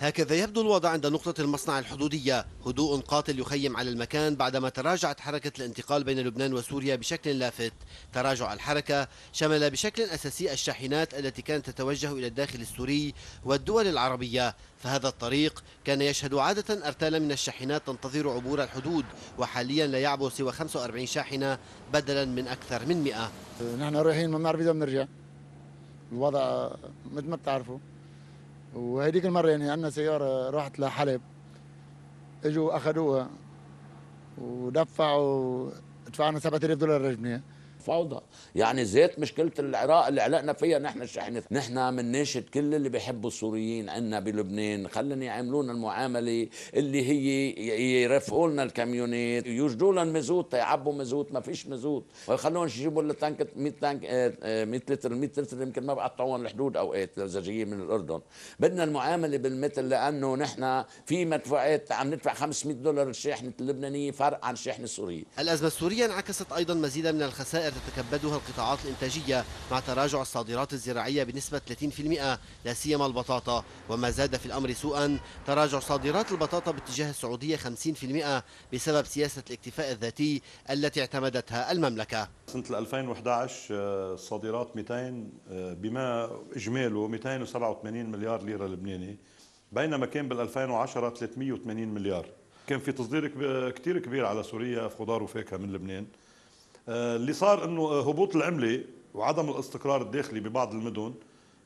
هكذا يبدو الوضع عند نقطة المصنع الحدودية هدوء قاتل يخيم على المكان بعدما تراجعت حركة الانتقال بين لبنان وسوريا بشكل لافت تراجع الحركة شمل بشكل أساسي الشاحنات التي كانت تتوجه إلى الداخل السوري والدول العربية فهذا الطريق كان يشهد عادة أرتال من الشاحنات تنتظر عبور الحدود وحاليا لا يعبر سوى 45 شاحنة بدلا من أكثر من 100 نحن رايحين ما بنعرف إذا بنرجع الوضع مثل ما بتعرفوا وهذيك المره يعني عندنا سياره راحت لحلب اجوا اخذوها ودفعوا دفعنا 7000 دولار رجمنيها فوضى يعني زيت مشكله العراق اللي علقنا فيها نحن الشحنة نحن بنناشد كل اللي بيحبوا السوريين عنا بلبنان خلن يعاملونا المعامله اللي هي يرفقوا لنا الكاميونات يوجدوا لنا مزوت يعبوا مزوت ما فيش مزوت ويخلوهم يجيبوا لنا تانك 100 تانك 100 آه، آه، لتر 100 لتر يمكن ما بقطعوهم الحدود اوقات زجاجيه من الاردن بدنا المعامله بالمثل لانه نحن في مدفوعات عم ندفع 500 دولار الشاحنه اللبنانيه فرق عن الشاحنه السوريه الازمه السوريه انعكست ايضا مزيدا من الخسائر تتكبدها القطاعات الإنتاجية مع تراجع الصادرات الزراعية بنسبة 30% لا سيما البطاطا وما زاد في الأمر سوءا تراجع صادرات البطاطا باتجاه السعودية 50% بسبب سياسة الاكتفاء الذاتي التي اعتمدتها المملكة سنة 2011 آه، صادرات 200 آه، بما إجماله 287 مليار ليرة لبناني بينما كان بال 2010 380 مليار كان في تصدير كتير كبير على سوريا خضار وفاكهه من لبنان آه، اللي صار انه آه، هبوط العمله وعدم الاستقرار الداخلي ببعض المدن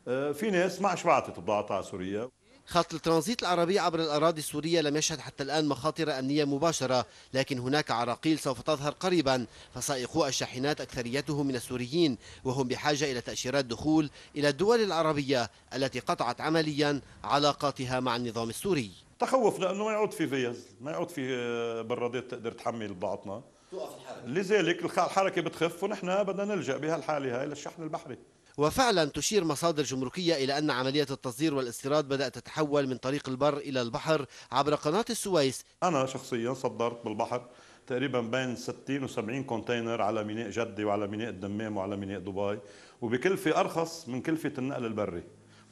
آه، في ناس ما شبعت بضاعتها على سوريا خط الترانزيت العربي عبر الأراضي السورية لم يشهد حتى الآن مخاطر أمنية مباشرة لكن هناك عراقيل سوف تظهر قريبا فسائقو الشاحنات أكثريتهم من السوريين وهم بحاجة إلى تأشيرات دخول إلى الدول العربية التي قطعت عمليا علاقاتها مع النظام السوري تخوف لانه ما يعود في فيز ما يعود في برادات تقدر تحمل بضاعتنا لذلك الحركة بتخف ونحن بدنا نلجأ بهالحالة هاي للشحن البحري وفعلا تشير مصادر جمركية إلى أن عملية التصدير والاستيراد بدأت تتحول من طريق البر إلى البحر عبر قناة السويس أنا شخصيا صدرت بالبحر تقريبا بين 60 و70 كونتينر على ميناء جدة وعلى ميناء الدمام وعلى ميناء دبي وبكلفة أرخص من كلفة النقل البري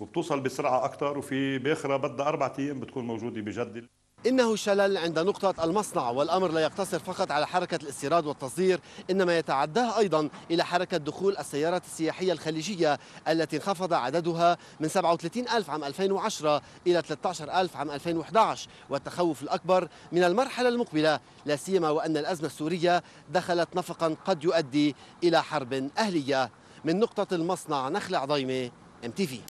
وبتوصل بسرعة أكثر وفي باخرة بدها أربع أيام بتكون موجودة بجدة إنه شلل عند نقطة المصنع والأمر لا يقتصر فقط على حركة الاستيراد والتصدير إنما يتعداه أيضا إلى حركة دخول السيارات السياحية الخليجية التي انخفض عددها من 37 ألف عام 2010 إلى 13 ألف عام 2011 والتخوف الأكبر من المرحلة المقبلة لا سيما وأن الأزمة السورية دخلت نفقا قد يؤدي إلى حرب أهلية من نقطة المصنع نخل عظيمة ام تي في